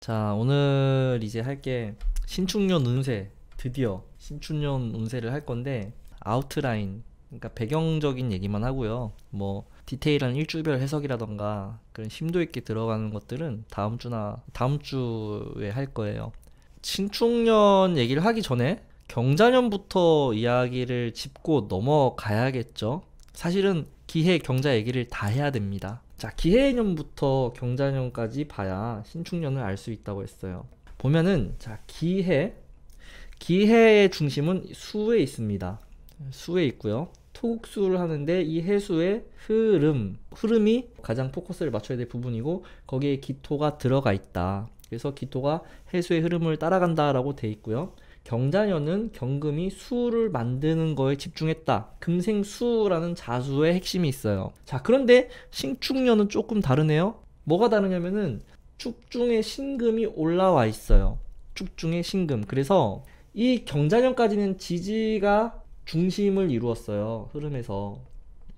자 오늘 이제 할 게 신축년 운세 드디어 신축년 운세를 할 건데 아웃라인 그러니까 배경적인 얘기만 하고요 뭐 디테일한 일주별 해석이라던가 그런 심도 있게 들어가는 것들은 다음 주나 다음 주에 할 거예요 신축년 얘기를 하기 전에 경자년부터 이야기를 짚고 넘어가야겠죠 사실은 기해 경자 얘기를 다 해야 됩니다 자, 기해년부터 경자년까지 봐야 신축년을 알 수 있다고 했어요. 보면은 자, 기해 기해의 중심은 수에 있습니다. 수에 있고요. 토국수를 하는데 이 해수의 흐름, 흐름이 가장 포커스를 맞춰야 될 부분이고 거기에 기토가 들어가 있다. 그래서 기토가 해수의 흐름을 따라간다라고 돼 있고요. 경자년은 경금이 수를 만드는 거에 집중했다. 금생수라는 자수의 핵심이 있어요. 자, 그런데 신축년은 조금 다르네요. 뭐가 다르냐면은 축중에 신금이 올라와 있어요. 축중에 신금. 그래서 이 경자년까지는 지지가 중심을 이루었어요. 흐름에서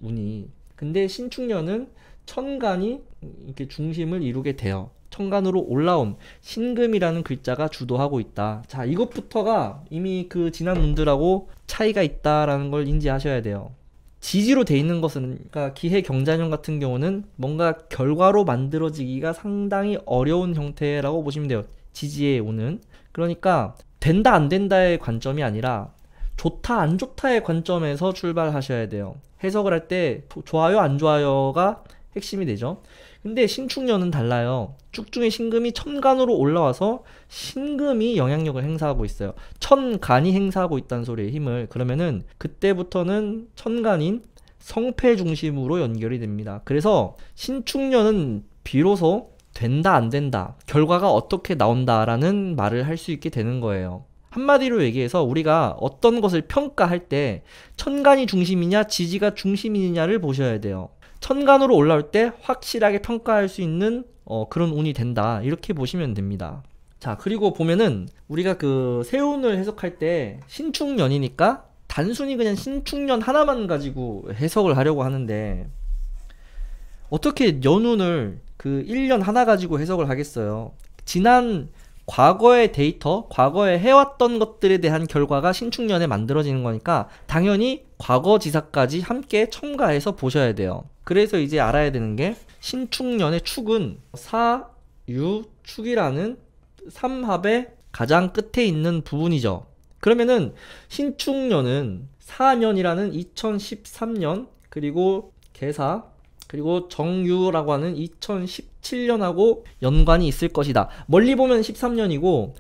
운이. 근데 신축년은 천간이 이렇게 중심을 이루게 돼요. 천간으로 올라온 신금이라는 글자가 주도하고 있다. 자, 이것부터가 이미 그 지난 문들하고 차이가 있다라는 걸 인지하셔야 돼요. 지지로 돼 있는 것은 그러니까 기해 경자년 같은 경우는 뭔가 결과로 만들어지기가 상당히 어려운 형태라고 보시면 돼요. 지지에 오는 그러니까 된다 안 된다의 관점이 아니라 좋다 안 좋다의 관점에서 출발하셔야 돼요. 해석을 할 때 좋아요 안 좋아요가 핵심이 되죠. 근데 신축년은 달라요. 축중에 신금이 천간으로 올라와서 신금이 영향력을 행사하고 있어요. 천간이 행사하고 있다는 소리의 힘을 그러면은 그때부터는 천간인 성패 중심으로 연결이 됩니다. 그래서 신축년은 비로소 된다 안 된다 결과가 어떻게 나온다라는 말을 할 수 있게 되는 거예요. 한마디로 얘기해서 우리가 어떤 것을 평가할 때 천간이 중심이냐 지지가 중심이냐를 보셔야 돼요. 천간으로 올라올 때 확실하게 평가할 수 있는 어, 그런 운이 된다. 이렇게 보시면 됩니다. 자, 그리고 보면은 우리가 그 세운을 해석할 때 신축년이니까 단순히 그냥 신축년 하나만 가지고 해석을 하려고 하는데 어떻게 연운을 그 1년 하나 가지고 해석을 하겠어요. 지난 과거의 데이터, 과거에 해왔던 것들에 대한 결과가 신축년에 만들어지는 거니까 당연히 과거 지사까지 함께 첨가해서 보셔야 돼요. 그래서 이제 알아야 되는 게 신축년의 축은 사, 유, 축이라는 삼합의 가장 끝에 있는 부분이죠. 그러면은 신축년은 사년이라는 2013년 그리고 개사 그리고 정유라고 하는 2017년하고 연관이 있을 것이다. 멀리 보면 13년이고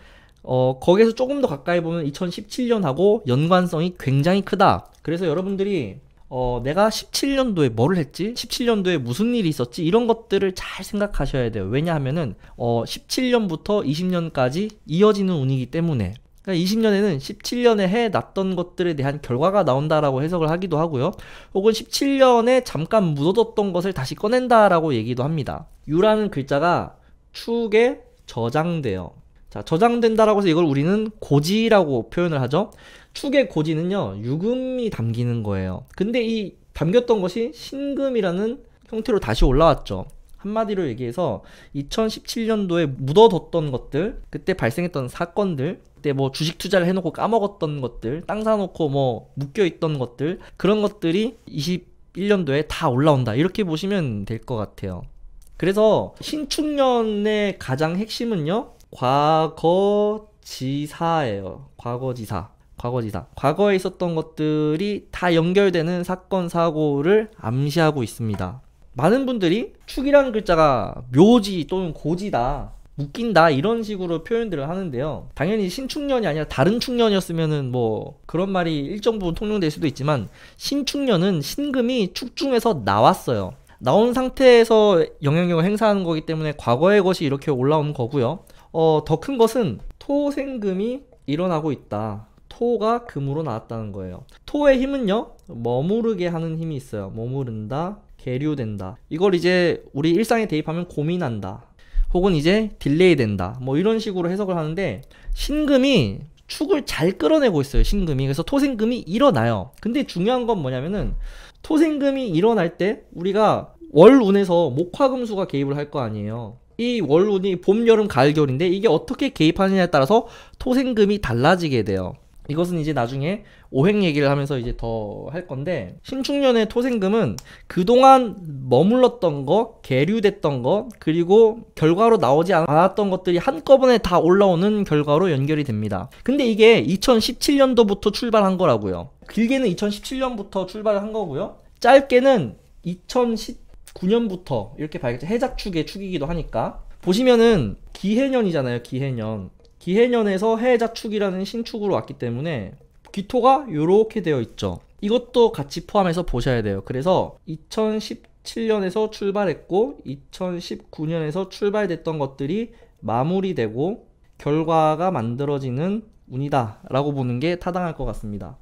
어, 거기에서 조금 더 가까이 보면 2017년하고 연관성이 굉장히 크다. 그래서 여러분들이 어, 내가 17년도에 뭘 했지? 17년도에 무슨 일이 있었지? 이런 것들을 잘 생각하셔야 돼요. 왜냐하면은, 어, 17년부터 20년까지 이어지는 운이기 때문에. 20년에는 그러니까 17년에 해놨던 것들에 대한 결과가 나온다라고 해석을 하기도 하고요. 혹은 17년에 잠깐 묻어뒀던 것을 다시 꺼낸다라고 얘기도 합니다. 유라는 글자가 축에 저장돼요. 자, 저장된다라고 해서 이걸 우리는 고지라고 표현을 하죠. 축의 고지는요 유금이 담기는 거예요. 근데 이 담겼던 것이 신금이라는 형태로 다시 올라왔죠. 한마디로 얘기해서 2017년도에 묻어뒀던 것들, 그때 발생했던 사건들, 그때 뭐 주식 투자를 해놓고 까먹었던 것들, 땅 사놓고 뭐 묶여있던 것들, 그런 것들이 21년도에 다 올라온다. 이렇게 보시면 될 것 같아요. 그래서 신축년의 가장 핵심은요, 과거지사예요. 과거지사. 과거지다 과거에 있었던 것들이 다 연결되는 사건, 사고를 암시하고 있습니다. 많은 분들이 축이라는 글자가 묘지 또는 고지다. 묶인다 이런 식으로 표현들을 하는데요. 당연히 신축년이 아니라 다른 축년이었으면뭐 그런 말이 일정 부분 통용될 수도 있지만 신축년은 신금이 축중에서 나왔어요. 나온 상태에서 영향력을 행사하는 거기 때문에 과거의 것이 이렇게 올라온 거고요. 어, 더 큰 것은 토생금이 일어나고 있다. 토가 금으로 나왔다는 거예요. 토의 힘은요, 머무르게 하는 힘이 있어요. 머무른다, 계류된다. 이걸 이제 우리 일상에 대입하면 고민한다. 혹은 이제 딜레이 된다. 뭐 이런 식으로 해석을 하는데, 신금이 축을 잘 끌어내고 있어요, 신금이. 그래서 토생금이 일어나요. 근데 중요한 건 뭐냐면은, 토생금이 일어날 때 우리가 월운에서 목화금수가 개입을 할 거 아니에요. 이 월운이 봄, 여름, 가을, 겨울인데 이게 어떻게 개입하느냐에 따라서 토생금이 달라지게 돼요. 이것은 이제 나중에 오행 얘기를 하면서 이제 더 할 건데 신축년의 토생금은 그동안 머물렀던 것, 계류됐던 것, 그리고 결과로 나오지 않았던 것들이 한꺼번에 다 올라오는 결과로 연결이 됩니다. 근데 이게 2017년도부터 출발한 거라고요. 길게는 2017년부터 출발한 거고요. 짧게는 2019년부터 이렇게 봐야겠죠. 해작축의 축이기도 하니까 보시면은 기해년이잖아요. 기해년. 기해년에서 해자 축이라는 신축으로 왔기 때문에 귀토가 이렇게 되어 있죠. 이것도 같이 포함해서 보셔야 돼요. 그래서 2017년에서 출발했고 2019년에서 출발됐던 것들이 마무리되고 결과가 만들어지는 운이다라고 보는 게 타당할 것 같습니다.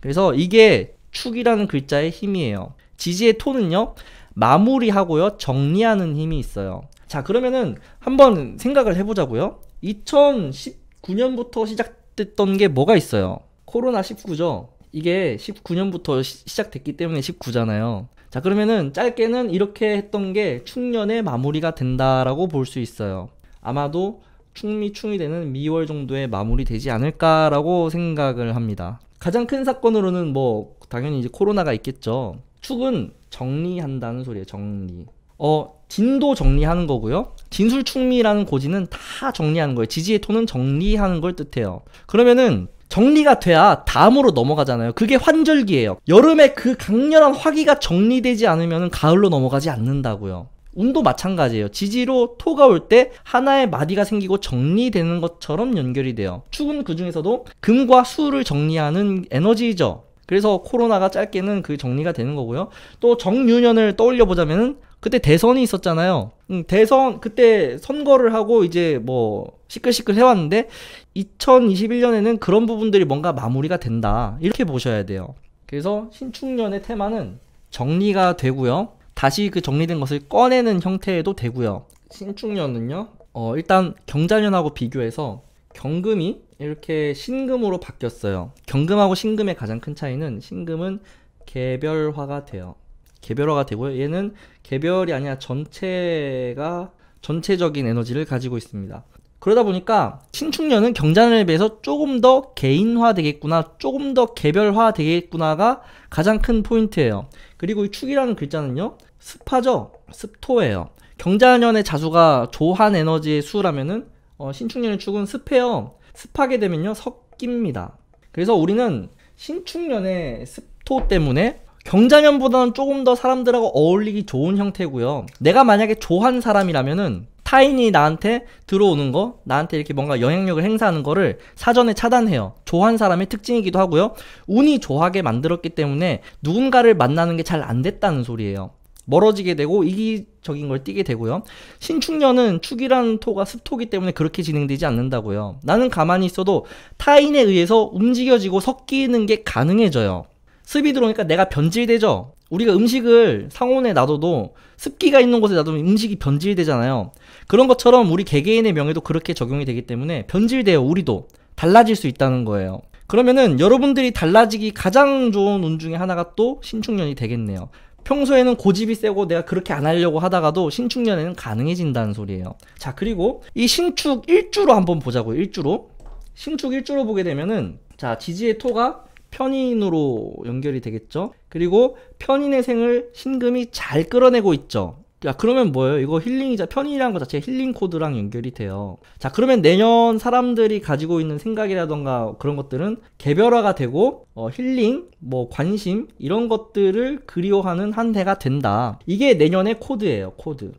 그래서 이게 축이라는 글자의 힘이에요. 지지의 토는요. 마무리하고요. 정리하는 힘이 있어요. 자, 그러면은 한번 생각을 해보자고요. 2019년부터 시작됐던 게 뭐가 있어요? 코로나 19죠. 이게 19년부터 시, 작됐기 때문에 19잖아요. 자, 그러면은 짧게는 이렇게 했던 게 충년의 마무리가 된다라고 볼 수 있어요. 아마도 충미 충이 되는 미월 정도에 마무리되지 않을까라고 생각을 합니다. 가장 큰 사건으로는 뭐 당연히 이제 코로나가 있겠죠. 축은 정리한다는 소리예요. 정리. 어, 딘도 정리하는 거고요. 진술충미라는 고지는 다 정리하는 거예요. 지지의 톤은 정리하는 걸 뜻해요. 그러면은 정리가 돼야 다음으로 넘어가잖아요. 그게 환절기예요. 여름에 그 강렬한 화기가 정리되지 않으면 가을로 넘어가지 않는다고요. 운도 마찬가지예요. 지지로 토가 올 때 하나의 마디가 생기고 정리되는 것처럼 연결이 돼요. 축은 그 중에서도 금과 수를 정리하는 에너지죠. 그래서 코로나가 짧게는 그 정리가 되는 거고요. 또 정유년을 떠올려 보자면은 그때 대선이 있었잖아요. 음, 대선 그때 선거를 하고 이제 뭐 시끌시끌 해왔는데 2021년에는 그런 부분들이 뭔가 마무리가 된다 이렇게 보셔야 돼요. 그래서 신축년의 테마는 정리가 되고요. 다시 그 정리된 것을 꺼내는 형태에도 되고요. 신축년은요. 어, 일단 경자년하고 비교해서 경금이 이렇게 신금으로 바뀌었어요. 경금하고 신금의 가장 큰 차이는 신금은 개별화가 돼요. 개별화가 되고요. 얘는 개별이 아니라 전체가 전체적인 에너지를 가지고 있습니다. 그러다 보니까 신축년은 경자년에 비해서 조금 더 개인화 되겠구나, 조금 더 개별화 되겠구나가 가장 큰 포인트예요. 그리고 이 축이라는 글자는요, 습하죠? 습토예요. 경자년의 자수가 조한 에너지의 수라면은 어, 신축년의 축은 습해요. 습하게 되면요, 섞입니다. 그래서 우리는 신축년의 습토 때문에 경자면보다는 조금 더 사람들하고 어울리기 좋은 형태고요. 내가 만약에 좋아하는 사람이라면은 타인이 나한테 들어오는 거, 나한테 이렇게 뭔가 영향력을 행사하는 거를 사전에 차단해요. 좋아한 사람의 특징이기도 하고요. 운이 좋아하게 만들었기 때문에 누군가를 만나는 게 잘 안 됐다는 소리예요. 멀어지게 되고 이기적인 걸 띠게 되고요. 신축년은 축이라는 토가 습토기 때문에 그렇게 진행되지 않는다고요. 나는 가만히 있어도 타인에 의해서 움직여지고 섞이는 게 가능해져요. 습이 들어오니까 내가 변질되죠. 우리가 음식을 상온에 놔둬도 습기가 있는 곳에 놔두면 음식이 변질되잖아요. 그런 것처럼 우리 개개인의 명예도 그렇게 적용이 되기 때문에 변질되어 우리도 달라질 수 있다는 거예요. 그러면은 여러분들이 달라지기 가장 좋은 운 중에 하나가 또 신축년이 되겠네요. 평소에는 고집이 세고 내가 그렇게 안 하려고 하다가도 신축년에는 가능해진다는 소리예요. 자, 그리고 이 신축 1주로 한번 보자고요. 1주로. 신축 1주로 보게 되면은 자, 지지의 토가 편인으로 연결이 되겠죠. 그리고 편인의 생을 신금이 잘 끌어내고 있죠. 자 그러면 뭐예요? 이거 힐링이자 편인이라는 것 자체가 힐링 코드랑 연결이 돼요. 자 그러면 내년 사람들이 가지고 있는 생각이라던가 그런 것들은 개별화가 되고 어, 힐링, 뭐 관심 이런 것들을 그리워하는 한 해가 된다. 이게 내년의 코드예요. 코드.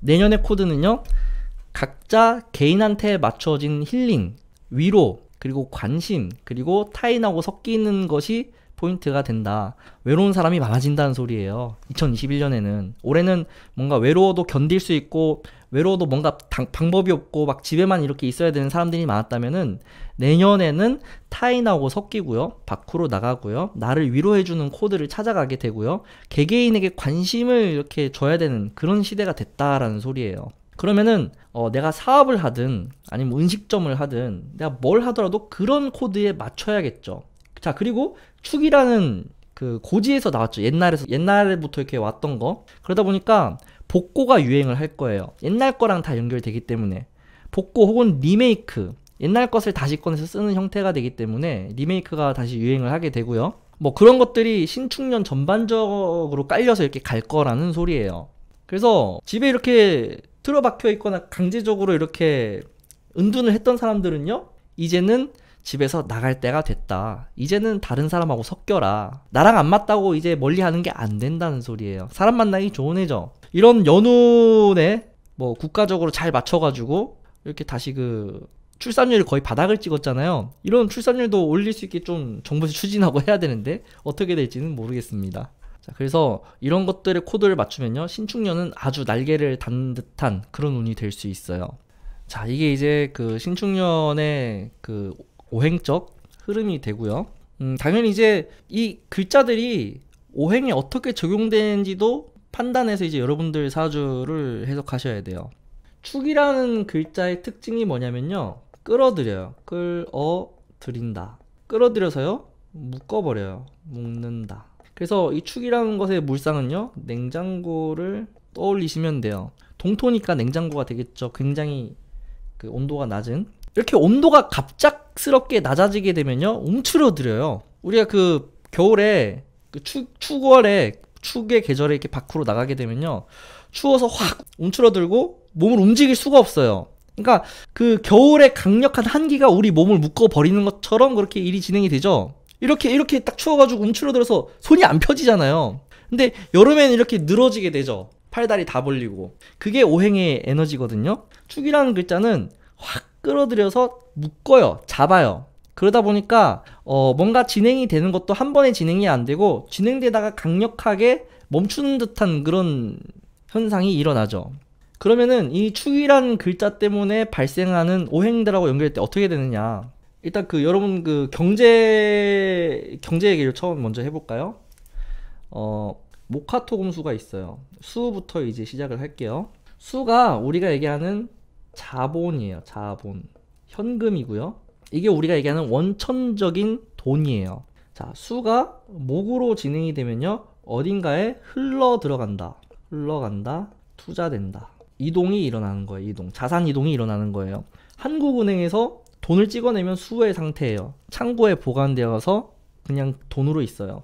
내년의 코드는요. 각자 개인한테 맞춰진 힐링, 위로, 그리고 관심, 그리고 타인하고 섞이는 것이 포인트가 된다. 외로운 사람이 많아진다는 소리예요. 2021년에는 올해는 뭔가 외로워도 견딜 수 있고 외로워도 뭔가 당, 방법이 없고 막 집에만 이렇게 있어야 되는 사람들이 많았다면은 내년에는 타인하고 섞이고요. 밖으로 나가고요. 나를 위로해 주는 코드를 찾아가게 되고요. 개개인에게 관심을 이렇게 줘야 되는 그런 시대가 됐다라는 소리예요. 그러면은 어, 내가 사업을 하든 아니면 뭐 음식점을 하든 내가 뭘 하더라도 그런 코드에 맞춰야겠죠. 자 그리고 축이라는 그 고지에서 나왔죠. 옛날에서 옛날부터 이렇게 왔던 거. 그러다 보니까 복고가 유행을 할 거예요. 옛날 거랑 다 연결되기 때문에 복고 혹은 리메이크 옛날 것을 다시 꺼내서 쓰는 형태가 되기 때문에 리메이크가 다시 유행을 하게 되고요. 뭐 그런 것들이 신축년 전반적으로 깔려서 이렇게 갈 거라는 소리예요. 그래서 집에 이렇게 틀어박혀 있거나 강제적으로 이렇게 은둔을 했던 사람들은요. 이제는 집에서 나갈 때가 됐다. 이제는 다른 사람하고 섞여라. 나랑 안 맞다고 이제 멀리 하는 게 안 된다는 소리예요. 사람 만나기 좋은 해죠. 이런 연운에 뭐 국가적으로 잘 맞춰가지고 이렇게 다시 그 출산율이 거의 바닥을 찍었잖아요. 이런 출산율도 올릴 수 있게 좀 정부에서 추진하고 해야 되는데 어떻게 될지는 모르겠습니다. 자, 그래서 이런 것들의 코드를 맞추면요. 신축년은 아주 날개를 단 듯한 그런 운이 될 수 있어요. 자, 이게 이제 그 신축년의 그 오행적 흐름이 되고요. 음, 당연히 이제 이 글자들이 오행에 어떻게 적용되는지도 판단해서 이제 여러분들 사주를 해석하셔야 돼요. 축이라는 글자의 특징이 뭐냐면요. 끌어들여요. 끌어들인다. 끌어들여서요. 묶어버려요. 묶는다. 그래서 이 축이라는 것의 물상은요 냉장고를 떠올리시면 돼요 동토니까 냉장고가 되겠죠 굉장히 그 온도가 낮은 이렇게 온도가 갑작스럽게 낮아지게 되면요 움츠러들어요 우리가 그 겨울에 그 추, 추월에 축의 계절에 이렇게 밖으로 나가게 되면요 추워서 확 움츠러들고 몸을 움직일 수가 없어요 그러니까 그 겨울의 강력한 한기가 우리 몸을 묶어 버리는 것처럼 그렇게 일이 진행이 되죠 이렇게 이렇게 딱 추워가지고 움츠러들어서 손이 안 펴지잖아요. 근데 여름에는 이렇게 늘어지게 되죠. 팔다리 다 벌리고 그게 오행의 에너지거든요. 축이라는 글자는 확 끌어들여서 묶어요, 잡아요. 그러다 보니까 어 뭔가 진행이 되는 것도 한 번에 진행이 안 되고 진행되다가 강력하게 멈추는 듯한 그런 현상이 일어나죠. 그러면은 이축이라는 글자 때문에 발생하는 오행들하고 연결될 때 어떻게 되느냐? 일단 그 여러분 그 경제 경제 얘기를 처음 먼저 해볼까요? 어 모카토 금수가 있어요. 수부터 이제 시작을 할게요. 수가 우리가 얘기하는 자본이에요. 자본 현금이고요. 이게 우리가 얘기하는 원천적인 돈이에요. 자 수가 목으로 진행이 되면요 어딘가에 흘러 들어간다, 흘러간다, 투자된다. 이동이 일어나는 거예요. 이동 자산 이동이 일어나는 거예요. 한국은행에서 돈을 찍어내면 수의 상태예요. 창고에 보관되어서 그냥 돈으로 있어요.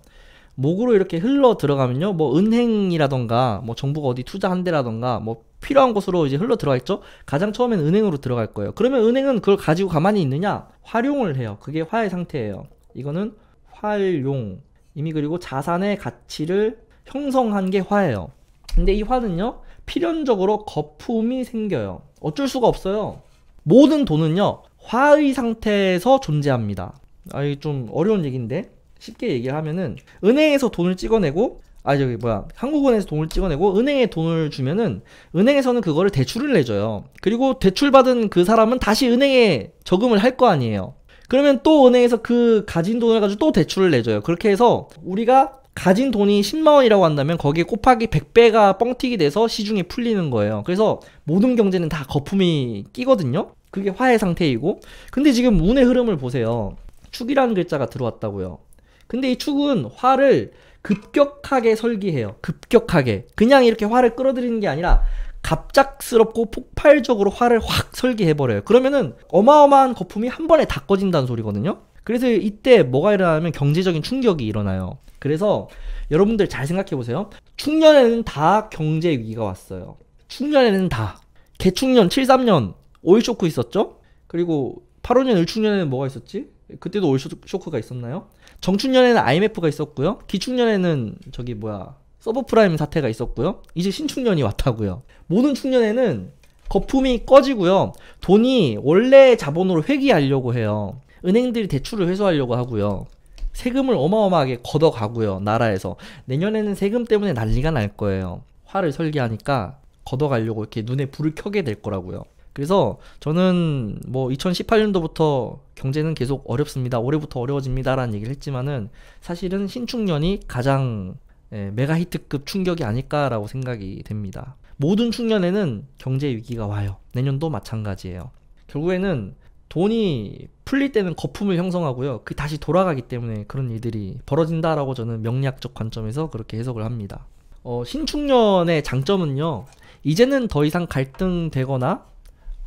목으로 이렇게 흘러 들어가면요. 뭐 은행이라던가 뭐 정부가 어디 투자한대라던가 뭐 필요한 곳으로 이제 흘러 들어가겠죠? 가장 처음엔 은행으로 들어갈 거예요. 그러면 은행은 그걸 가지고 가만히 있느냐? 활용을 해요. 그게 화의 상태예요. 이거는 활용. 이미 그리고 자산의 가치를 형성한 게 화예요. 근데 이 화는요. 필연적으로 거품이 생겨요. 어쩔 수가 없어요. 모든 돈은요. 화의 상태에서 존재합니다. 아이 게좀 어려운 얘기인데 쉽게 얘기 하면은 은행에서 돈을 찍어내고 아 저기 뭐야 한국은행에서 돈을 찍어내고 은행에 돈을 주면은 은행에서는 그거를 대출을 내줘요. 그리고 대출 받은 그 사람은 다시 은행에 저금을 할 거 아니에요. 그러면 또 은행에서 그 가진 돈을 가지고 또 대출을 내줘요. 그렇게 해서 우리가 가진 돈이 10만 원이라고 한다면 거기에 곱하기 100배가 뻥튀기 돼서 시중에 풀리는 거예요. 그래서 모든 경제는 다 거품이 끼거든요. 그게 화의 상태이고 근데 지금 운의 흐름을 보세요. 축이라는 글자가 들어왔다고요. 근데 이 축은 화를 급격하게 설계해요. 급격하게. 그냥 이렇게 화를 끌어들이는 게 아니라 갑작스럽고 폭발적으로 화를 확 설계해버려요. 그러면은 어마어마한 거품이 한 번에 다 꺼진다는 소리거든요. 그래서 이때 뭐가 일어나면 경제적인 충격이 일어나요. 그래서 여러분들 잘 생각해보세요. 충년에는 다 경제 위기가 왔어요. 충년에는 다. 개충년 73년 오일 쇼크 있었죠? 그리고 8호년 을축년에는 뭐가 있었지? 그때도 오일 쇼크가 있었나요? 정축년에는 IMF가 있었고요. 기축년에는 저기 뭐야 서브프라임 사태가 있었고요. 이제 신축년이 왔다고요. 모든 축년에는 거품이 꺼지고요. 돈이 원래 자본으로 회귀하려고 해요. 은행들이 대출을 회수하려고 하고요. 세금을 어마어마하게 걷어가고요. 나라에서. 내년에는 세금 때문에 난리가 날 거예요. 화를 설계하니까 걷어가려고 이렇게 눈에 불을 켜게 될 거라고요. 그래서 저는 뭐 2018년도부터 경제는 계속 어렵습니다. 올해부터 어려워집니다라는 얘기를 했지만은 사실은 신축년이 가장 예, 메가 히트급 충격이 아닐까라고 생각이 됩니다. 모든 충년에는 경제 위기가 와요. 내년도 마찬가지예요. 결국에는 돈이 풀릴 때는 거품을 형성하고요. 그 다시 돌아가기 때문에 그런 일들이 벌어진다라고 저는 명리학적 관점에서 그렇게 해석을 합니다. 어, 신축년의 장점은요. 이제는 더 이상 갈등되거나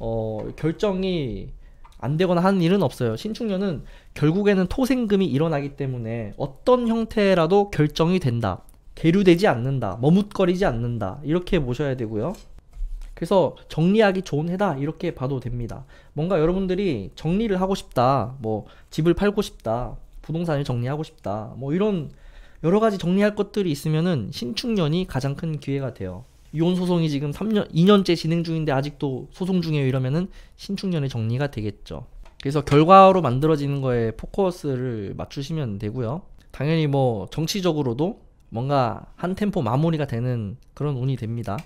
어, 결정이 안 되거나 하는 일은 없어요. 신축년은 결국에는 토생금이 일어나기 때문에 어떤 형태라도 결정이 된다. 계류되지 않는다. 머뭇거리지 않는다. 이렇게 보셔야 되고요. 그래서 정리하기 좋은 해다 이렇게 봐도 됩니다. 뭔가 여러분들이 정리를 하고 싶다. 뭐 집을 팔고 싶다. 부동산을 정리하고 싶다. 뭐 이런 여러 가지 정리할 것들이 있으면은 신축년이 가장 큰 기회가 돼요. 이혼 소송이 지금 3년 2년째 진행 중인데 아직도 소송 중이에요 이러면은 신축년에 정리가 되겠죠. 그래서 결과로 만들어지는 거에 포커스를 맞추시면 되고요. 당연히 뭐 정치적으로도 뭔가 한 템포 마무리가 되는 그런 운이 됩니다.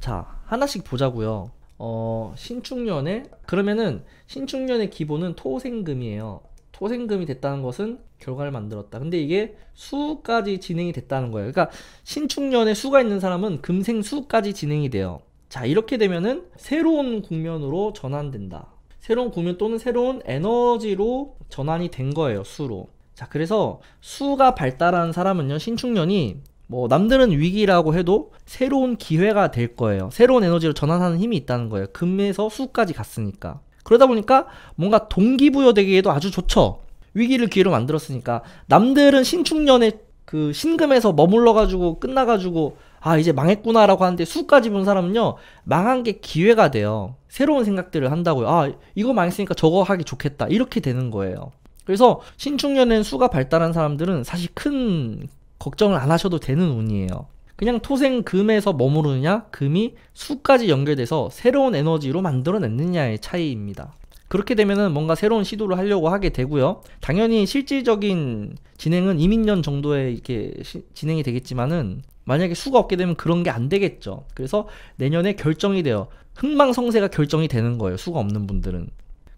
자, 하나씩 보자고요. 어, 신축년에 그러면은 신축년의 기본은 토생금이에요. 토생금이 됐다는 것은 결과를 만들었다. 근데 이게 수까지 진행이 됐다는 거예요. 그러니까 신축년에 수가 있는 사람은 금생수까지 진행이 돼요. 자 이렇게 되면은 새로운 국면으로 전환된다. 새로운 국면 또는 새로운 에너지로 전환이 된 거예요. 수로. 자 그래서 수가 발달한 사람은요 신축년이 뭐 남들은 위기라고 해도 새로운 기회가 될 거예요. 새로운 에너지로 전환하는 힘이 있다는 거예요. 금에서 수까지 갔으니까. 그러다 보니까 뭔가 동기부여되기에도 아주 좋죠. 위기를 기회로 만들었으니까 남들은 신축년에 그 신금에서 머물러 가지고 끝나 가지고 아 이제 망했구나라고 하는데 수까지 본 사람은요 망한 게 기회가 돼요 새로운 생각들을 한다고요 아 이거 망했으니까 저거 하기 좋겠다 이렇게 되는 거예요 그래서 신축년엔 수가 발달한 사람들은 사실 큰 걱정을 안 하셔도 되는 운이에요 그냥 토생 금에서 머무르느냐, 금이 수까지 연결돼서 새로운 에너지로 만들어냈느냐의 차이입니다. 그렇게 되면은 뭔가 새로운 시도를 하려고 하게 되고요. 당연히 실질적인 진행은 이민년 정도에 이렇게 시, 진행이 되겠지만은 만약에 수가 없게 되면 그런 게 안 되겠죠. 그래서 내년에 결정이 돼요. 흥망성쇠가 결정이 되는 거예요. 수가 없는 분들은.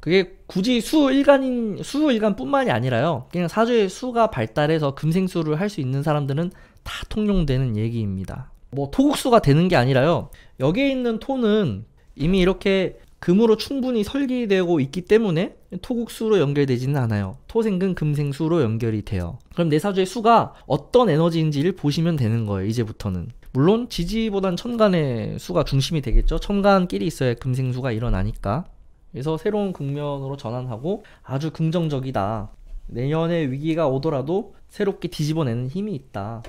그게 굳이 수일간인 수일간뿐만이 아니라요. 그냥 사주의 수가 발달해서 금생수를 할 수 있는 사람들은 다 통용되는 얘기입니다. 뭐 토국수가 되는 게 아니라요. 여기에 있는 톤은 이미 이렇게 금으로 충분히 설계되고 있기 때문에 토국수로 연결되지는 않아요. 토생근 금생수로 연결이 돼요. 그럼 내사주의 네 수가 어떤 에너지인지를 보시면 되는 거예요. 이제부터는. 물론 지지보단 천간의 수가 중심이 되겠죠. 천간끼리 있어야 금생수가 일어나니까. 그래서 새로운 국면으로 전환하고 아주 긍정적이다. 내년에 위기가 오더라도 새롭게 뒤집어내는 힘이 있다.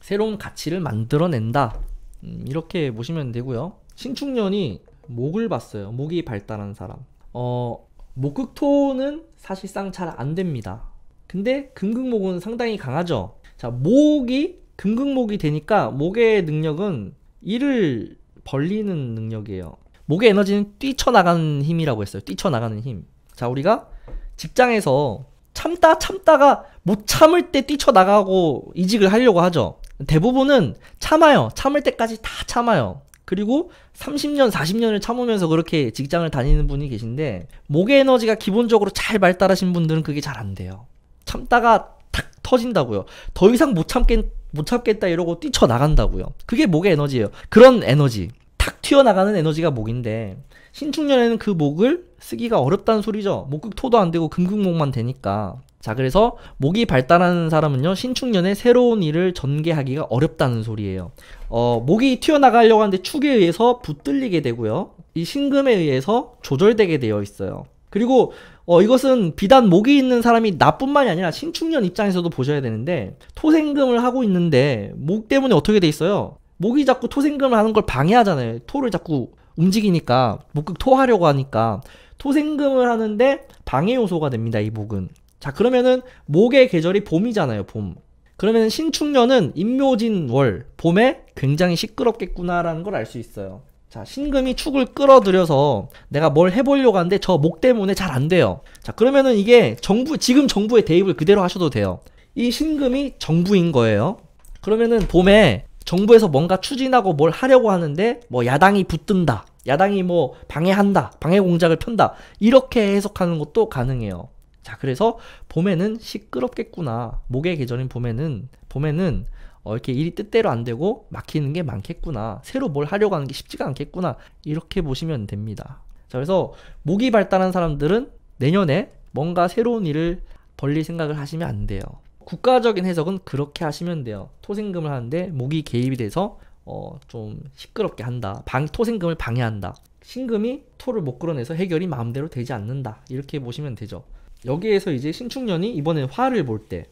새로운 가치를 만들어낸다. 음, 이렇게 보시면 되고요. 신축년이 목을 봤어요. 목이 발달한 사람. 어, 목극토는 사실상 잘 안 됩니다. 근데 금극목은 상당히 강하죠. 자, 목이 금극목이 되니까 목의 능력은 이를 벌리는 능력이에요. 목의 에너지는 뛰쳐나가는 힘이라고 했어요. 뛰쳐나가는 힘. 자, 우리가 직장에서 참다 참다가 못 참을 때 뛰쳐나가고 이직을 하려고 하죠. 대부분은 참아요. 참을 때까지 다 참아요. 그리고 30년, 40년을 참으면서 그렇게 직장을 다니는 분이 계신데 목의 에너지가 기본적으로 잘 발달하신 분들은 그게 잘 안 돼요. 참다가 탁 터진다고요. 더 이상 못 참겠 못 참겠다 이러고 뛰쳐 나간다고요. 그게 목의 에너지예요. 그런 에너지. 탁 튀어나가는 에너지가 목인데 신축년에는 그 목을 쓰기가 어렵다는 소리죠. 목극토도 안 되고 금극목만 되니까. 자, 그래서 목이 발달하는 사람은요, 신축년에 새로운 일을 전개하기가 어렵다는 소리예요. 어, 목이 튀어나가려고 하는데 축에 의해서 붙들리게 되고요. 이 신금에 의해서 조절되게 되어 있어요. 그리고 어, 이것은 비단 목이 있는 사람이 나뿐만이 아니라 신축년 입장에서도 보셔야 되는데 토생금을 하고 있는데 목 때문에 어떻게 돼 있어요? 목이 자꾸 토생금을 하는 걸 방해하잖아요. 토를 자꾸 움직이니까 목극 토하려고 하니까 토생금을 하는데 방해 요소가 됩니다. 이 목은. 자, 그러면은 목의 계절이 봄이잖아요, 봄. 그러면 신축년은 임묘진 월, 봄에 굉장히 시끄럽겠구나라는 걸 알 수 있어요. 자, 신금이 축을 끌어들여서 내가 뭘 해보려고 하는데 저 목 때문에 잘 안 돼요. 자, 그러면은 이게 정부, 지금 정부의 대입을 그대로 하셔도 돼요. 이 신금이 정부인 거예요. 그러면은 봄에 정부에서 뭔가 추진하고 뭘 하려고 하는데 뭐 야당이 붙든다. 야당이 뭐 방해한다. 방해 공작을 편다. 이렇게 해석하는 것도 가능해요. 자, 그래서 봄에는 시끄럽겠구나. 목의 계절인 봄에는, 봄에는 어, 이렇게 일이 뜻대로 안 되고 막히는 게 많겠구나. 새로 뭘 하려고 하는 게 쉽지가 않겠구나. 이렇게 보시면 됩니다. 자, 그래서 목이 발달한 사람들은 내년에 뭔가 새로운 일을 벌릴 생각을 하시면 안 돼요. 국가적인 해석은 그렇게 하시면 돼요. 토생금을 하는데 목이 개입이 돼서 어, 좀 시끄럽게 한다. 방, 토생금을 방해한다. 신금이 토를 못 끌어내서 해결이 마음대로 되지 않는다. 이렇게 보시면 되죠. 여기에서 이제 신축년이 이번엔 화를 볼때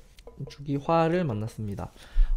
주기 화를 만났습니다.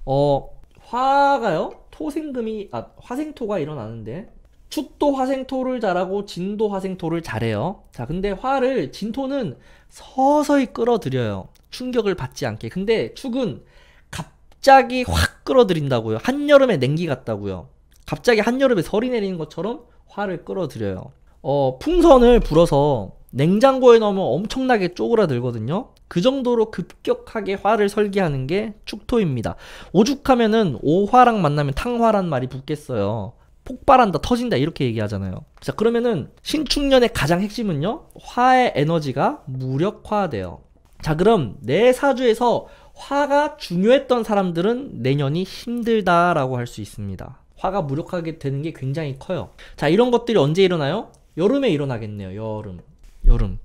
어 화가요 토생금이 아 화생토가 일어나는데 축도 화생토를 잘하고 진도 화생토를 잘해요. 자 근데 화를 진토는 서서히 끌어들여요. 충격을 받지 않게. 근데 축은 갑자기 확 끌어들인다고요. 한여름에 냉기 같다고요. 갑자기 한여름에 설이 내리는 것처럼 화를 끌어들여요. 어, 풍선을 불어서 냉장고에 넣으면 엄청나게 쪼그라들거든요. 그 정도로 급격하게 화를 설계하는 게 축토입니다. 오죽하면은 오화랑 만나면 탕화란 말이 붙겠어요. 폭발한다, 터진다 이렇게 얘기하잖아요. 자 그러면은 신축년의 가장 핵심은요. 화의 에너지가 무력화돼요. 자 그럼 내 사주에서 화가 중요했던 사람들은 내년이 힘들다라고 할 수 있습니다. 화가 무력하게 되는 게 굉장히 커요. 자 이런 것들이 언제 일어나요? 여름에 일어나겠네요. 여름. 여름.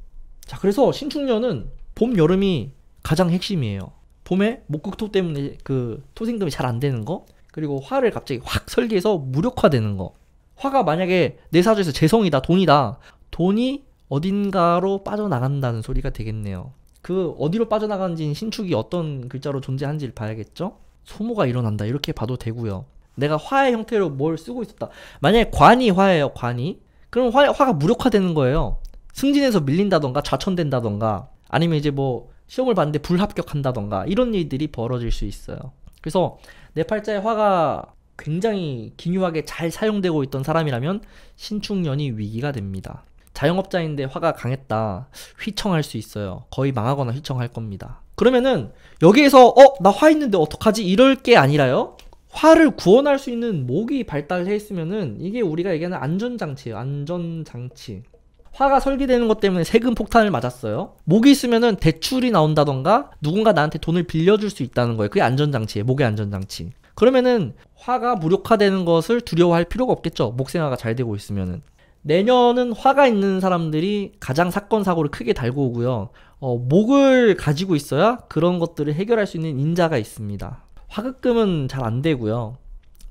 자, 그래서 신축년은 봄, 여름이 가장 핵심이에요. 봄에 목극토 때문에 그 토생금이 잘 안 되는 거, 그리고 화를 갑자기 확 설계해서 무력화되는 거. 화가 만약에 내 사주에서 재성이다, 돈이다. 돈이 어딘가로 빠져나간다는 소리가 되겠네요. 그 어디로 빠져나간지는 신축이 어떤 글자로 존재한지를 봐야겠죠? 소모가 일어난다. 이렇게 봐도 되고요. 내가 화의 형태로 뭘 쓰고 있었다. 만약에 관이 화예요, 관이. 그럼 화, 화가 무력화되는 거예요. 승진해서 밀린다던가 좌천된다던가 아니면 이제 뭐 시험을 봤는데 불합격한다던가 이런 일들이 벌어질 수 있어요. 그래서 네 팔자의 화가 굉장히 기묘하게 잘 사용되고 있던 사람이라면 신축년이 위기가 됩니다. 자영업자인데 화가 강했다. 휘청할 수 있어요. 거의 망하거나 휘청할 겁니다. 그러면은 여기에서 어 나 화 있는데 어떡하지 이럴 게 아니라요. 화를 구원할 수 있는 목이 발달했으면은 이게 우리가 얘기하는 안전장치예요. 안전장치. 화가 설계되는 것 때문에 세금 폭탄을 맞았어요. 목이 있으면은 대출이 나온다던가 누군가 나한테 돈을 빌려줄 수 있다는 거예요. 그게 안전장치예요. 목의 안전장치. 그러면은 화가 무력화되는 것을 두려워할 필요가 없겠죠. 목생화가 잘 되고 있으면은. 내년은 화가 있는 사람들이 가장 사건 사고를 크게 달고 오고요. 어, 목을 가지고 있어야 그런 것들을 해결할 수 있는 인자가 있습니다. 화급금은 잘 안 되고요.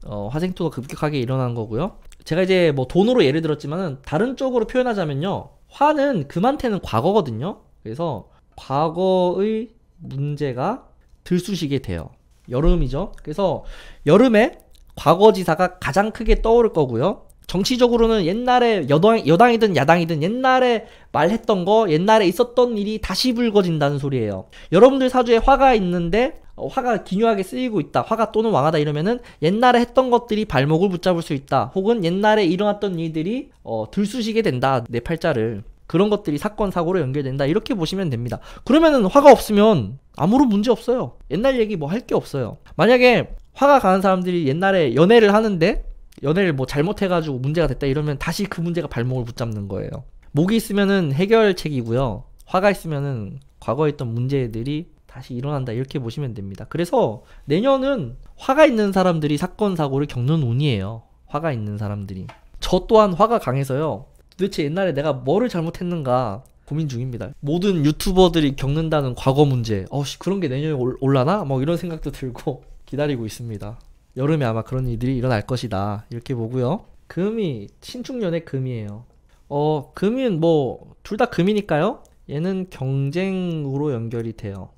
어, 화생토가 급격하게 일어난 거고요. 제가 이제 뭐 돈으로 예를 들었지만은 다른 쪽으로 표현하자면요. 화는 금한테는 과거거든요. 그래서 과거의 문제가 들쑤시게 돼요. 여름이죠. 그래서 여름에 과거지사가 가장 크게 떠오를 거고요. 정치적으로는 옛날에 여당, 여당이든 야당이든 옛날에 말했던 거, 옛날에 있었던 일이 다시 불거진다는 소리예요. 여러분들 사주에 화가 있는데 어, 화가 기묘하게 쓰이고 있다. 화가 또는 왕하다 이러면은 옛날에 했던 것들이 발목을 붙잡을 수 있다. 혹은 옛날에 일어났던 일들이 어, 들쑤시게 된다. 내 팔자를. 그런 것들이 사건 사고로 연결된다 이렇게 보시면 됩니다 그러면은 화가 없으면 아무런 문제 없어요 옛날 얘기 뭐 할 게 없어요 만약에 화가 가는 사람들이 옛날에 연애를 하는데 연애를 뭐 잘못해가지고 문제가 됐다 이러면 다시 그 문제가 발목을 붙잡는 거예요 목이 있으면은 해결책이고요 화가 있으면은 과거에 있던 문제들이 다시 일어난다 이렇게 보시면 됩니다. 그래서 내년은 화가 있는 사람들이 사건 사고를 겪는 운이에요. 화가 있는 사람들이 저 또한 화가 강해서요. 도대체 옛날에 내가 뭐를 잘못했는가 고민 중입니다. 모든 유튜버들이 겪는다는 과거 문제, 어씨 그런 게 내년에 올, 올라나? 뭐 이런 생각도 들고 기다리고 있습니다. 여름에 아마 그런 일들이 일어날 것이다 이렇게 보고요. 금이 신축년의 금이에요. 어 금은 뭐 둘 다 금이니까요. 얘는 경쟁으로 연결이 돼요.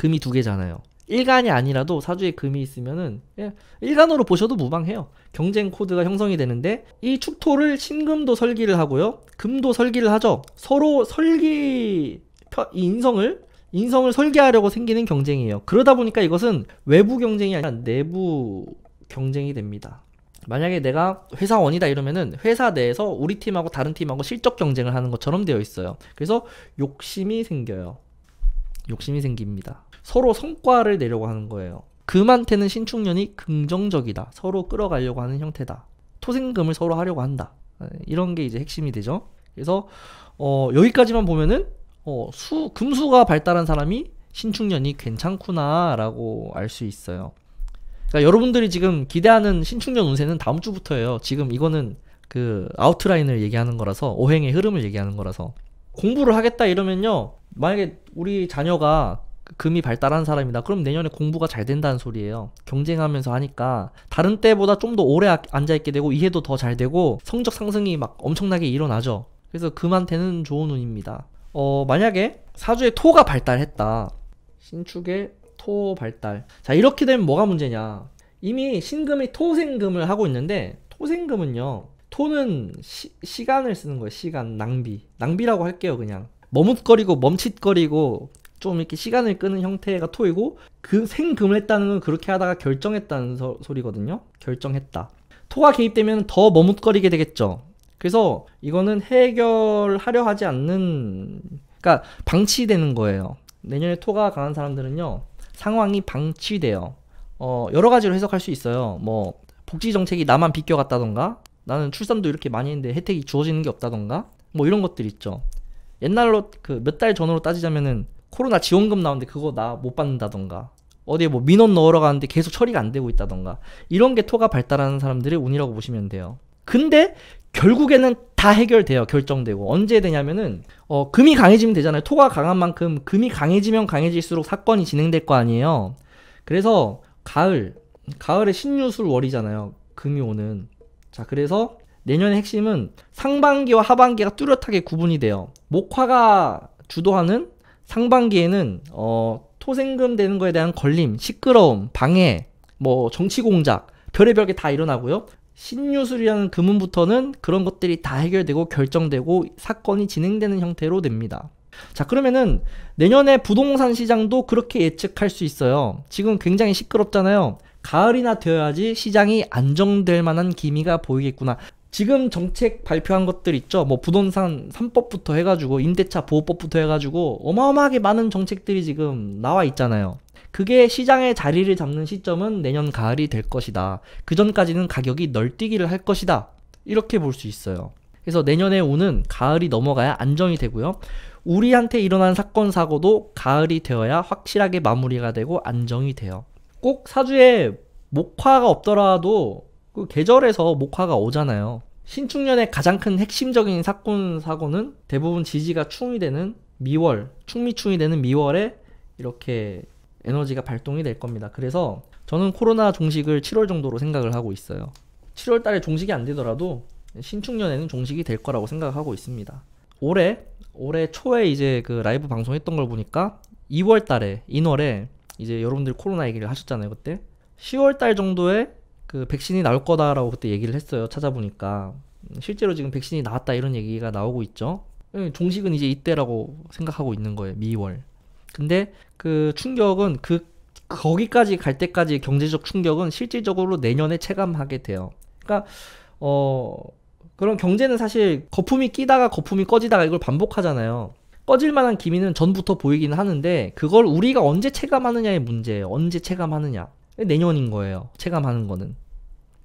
금이 두 개잖아요. 일간이 아니라도 사주에 금이 있으면은 예, 일간으로 보셔도 무방해요. 경쟁 코드가 형성이 되는데 이 축토를 신금도 설기를 하고요. 금도 설기를 하죠. 서로 설기 인성을 인성을 설계하려고 생기는 경쟁이에요. 그러다 보니까 이것은 외부 경쟁이 아니라 내부 경쟁이 됩니다. 만약에 내가 회사원이다 이러면은 회사 내에서 우리 팀하고 다른 팀하고 실적 경쟁을 하는 것처럼 되어 있어요. 그래서 욕심이 생겨요. 욕심이 생깁니다. 서로 성과를 내려고 하는 거예요. 금한테는 신축년이 긍정적이다. 서로 끌어가려고 하는 형태다. 토생금을 서로 하려고 한다. 아, 이런 게 이제 핵심이 되죠. 그래서 어, 여기까지만 보면은 어, 수 금수가 발달한 사람이 신축년이 괜찮구나라고 알 수 있어요. 그러니까 여러분들이 지금 기대하는 신축년 운세는 다음 주부터예요. 지금 이거는 그 아웃라인을 얘기하는 거라서 오행의 흐름을 얘기하는 거라서 공부를 하겠다 이러면요. 만약에 우리 자녀가 금이 발달한 사람이다. 그럼 내년에 공부가 잘 된다는 소리예요. 경쟁하면서 하니까 다른 때보다 좀 더 오래 앉아 있게 되고 이해도 더 잘 되고 성적 상승이 막 엄청나게 일어나죠. 그래서 금한테는 좋은 운입니다. 어, 만약에 사주에 토가 발달했다. 신축에 토 발달. 자, 이렇게 되면 뭐가 문제냐? 이미 신금이 토생금을 하고 있는데 토생금은요. 토는 시, 간을 쓰는 거예요. 시간 낭비. 낭비라고 할게요, 그냥. 머뭇거리고 멈칫거리고 좀 이렇게 시간을 끄는 형태가 토이고 그 생금을 했다는 건 그렇게 하다가 결정했다는 소, 소리거든요. 결정했다. 토가 개입되면 더 머뭇거리게 되겠죠. 그래서 이거는 해결하려 하지 않는 그러니까 방치되는 거예요. 내년에 토가 강한 사람들은요. 상황이 방치돼요. 어, 여러 가지로 해석할 수 있어요. 뭐 복지 정책이 나만 비껴갔다던가 나는 출산도 이렇게 많이 했는데 혜택이 주어지는 게 없다던가 뭐 이런 것들 있죠. 옛날로 그 몇 달 전으로 따지자면은 코로나 지원금 나오는데 그거 나 못 받는다던가 어디에 뭐 민원 넣으러 가는데 계속 처리가 안 되고 있다던가 이런 게 토가 발달하는 사람들의 운이라고 보시면 돼요. 근데 결국에는 다 해결돼요. 결정되고 언제 되냐면은 어, 금이 강해지면 되잖아요. 토가 강한 만큼 금이 강해지면 강해질수록 사건이 진행될 거 아니에요. 그래서 가을 가을에 신유술월이잖아요. 금이 오는 자 그래서 내년의 핵심은 상반기와 하반기가 뚜렷하게 구분이 돼요. 목화가 주도하는 상반기에는 어, 토생금 되는 거에 대한 걸림, 시끄러움, 방해, 뭐 정치 공작, 별의별 게 다 일어나고요. 신유술이라는 금문부터는 그런 것들이 다 해결되고 결정되고 사건이 진행되는 형태로 됩니다. 자 그러면은 내년에 부동산 시장도 그렇게 예측할 수 있어요. 지금 굉장히 시끄럽잖아요. 가을이나 되어야지 시장이 안정될 만한 기미가 보이겠구나. 지금 정책 발표한 것들 있죠. 뭐 부동산 3법부터 해가지고 임대차 보호법부터 해가지고 어마어마하게 많은 정책들이 지금 나와 있잖아요. 그게 시장의 자리를 잡는 시점은 내년 가을이 될 것이다. 그 전까지는 가격이 널뛰기를 할 것이다. 이렇게 볼 수 있어요. 그래서 내년에 오는 가을이 넘어가야 안정이 되고요. 우리한테 일어난 사건 사고도 가을이 되어야 확실하게 마무리가 되고 안정이 돼요. 꼭 사주에 목화가 없더라도 그 계절에서 목화가 오잖아요. 신축년의 가장 큰 핵심적인 사건 사고는 대부분 지지가 충이 되는 미월, 충미충이 되는 미월에 이렇게 에너지가 발동이 될 겁니다. 그래서 저는 코로나 종식을 7월 정도로 생각을 하고 있어요. 7월 달에 종식이 안 되더라도 신축년에는 종식이 될 거라고 생각하고 있습니다. 올해 올해 초에 이제 그 라이브 방송했던 걸 보니까 2월 달에 인월에 이제 여러분들 코로나 얘기를 하셨잖아요, 그때. 10월 달 정도에 그 백신이 나올 거다라고 그때 얘기를 했어요. 찾아보니까 실제로 지금 백신이 나왔다 이런 얘기가 나오고 있죠. 예, 종식은 이제 이때라고 생각하고 있는 거예요. 미월. 근데 그 충격은 그 거기까지 갈 때까지 경제적 충격은 실질적으로 내년에 체감하게 돼요. 그러니까 어 그런 경제는 사실 거품이 끼다가 거품이 꺼지다가 이걸 반복하잖아요. 꺼질 만한 기미는 전부터 보이긴 하는데 그걸 우리가 언제 체감하느냐의 문제예요. 언제 체감하느냐. 내년인 거예요. 체감하는 거는.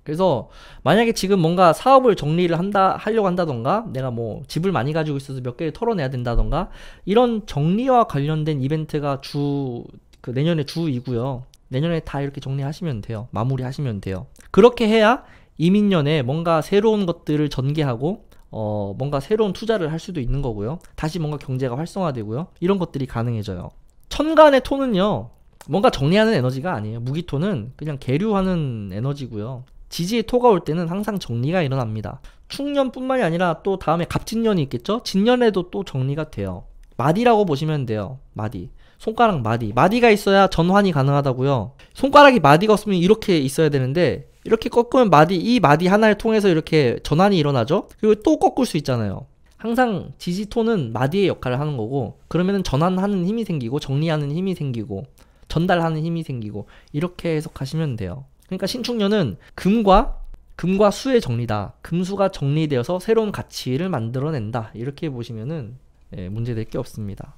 그래서 만약에 지금 뭔가 사업을 정리를 한다 하려고 한다던가 내가 뭐 집을 많이 가지고 있어서 몇 개를 털어내야 된다던가 이런 정리와 관련된 이벤트가 주그 내년에 주이고요. 내년에 다 이렇게 정리하시면 돼요. 마무리하시면 돼요. 그렇게 해야 이민년에 뭔가 새로운 것들을 전개하고 어 뭔가 새로운 투자를 할 수도 있는 거고요. 다시 뭔가 경제가 활성화되고요. 이런 것들이 가능해져요. 천간의 토는요. 뭔가 정리하는 에너지가 아니에요. 무기토는 그냥 계류하는 에너지고요. 지지의 토가 올 때는 항상 정리가 일어납니다. 충년뿐만이 아니라 또 다음에 갑진년이 있겠죠? 진년에도 또 정리가 돼요. 마디라고 보시면 돼요. 마디. 손가락 마디. 마디가 있어야 전환이 가능하다고요. 손가락이 마디가 없으면 이렇게 있어야 되는데 이렇게 꺾으면 마디 이 마디 하나를 통해서 이렇게 전환이 일어나죠. 그리고 또 꺾을 수 있잖아요. 항상 지지토는 마디의 역할을 하는 거고 그러면은 전환하는 힘이 생기고 정리하는 힘이 생기고 전달하는 힘이 생기고 이렇게 해석하시면 돼요. 그러니까 신축년은 금과 금과 수의 정리다. 금수가 정리되어서 새로운 가치를 만들어낸다. 이렇게 보시면은 예, 문제될 게 없습니다.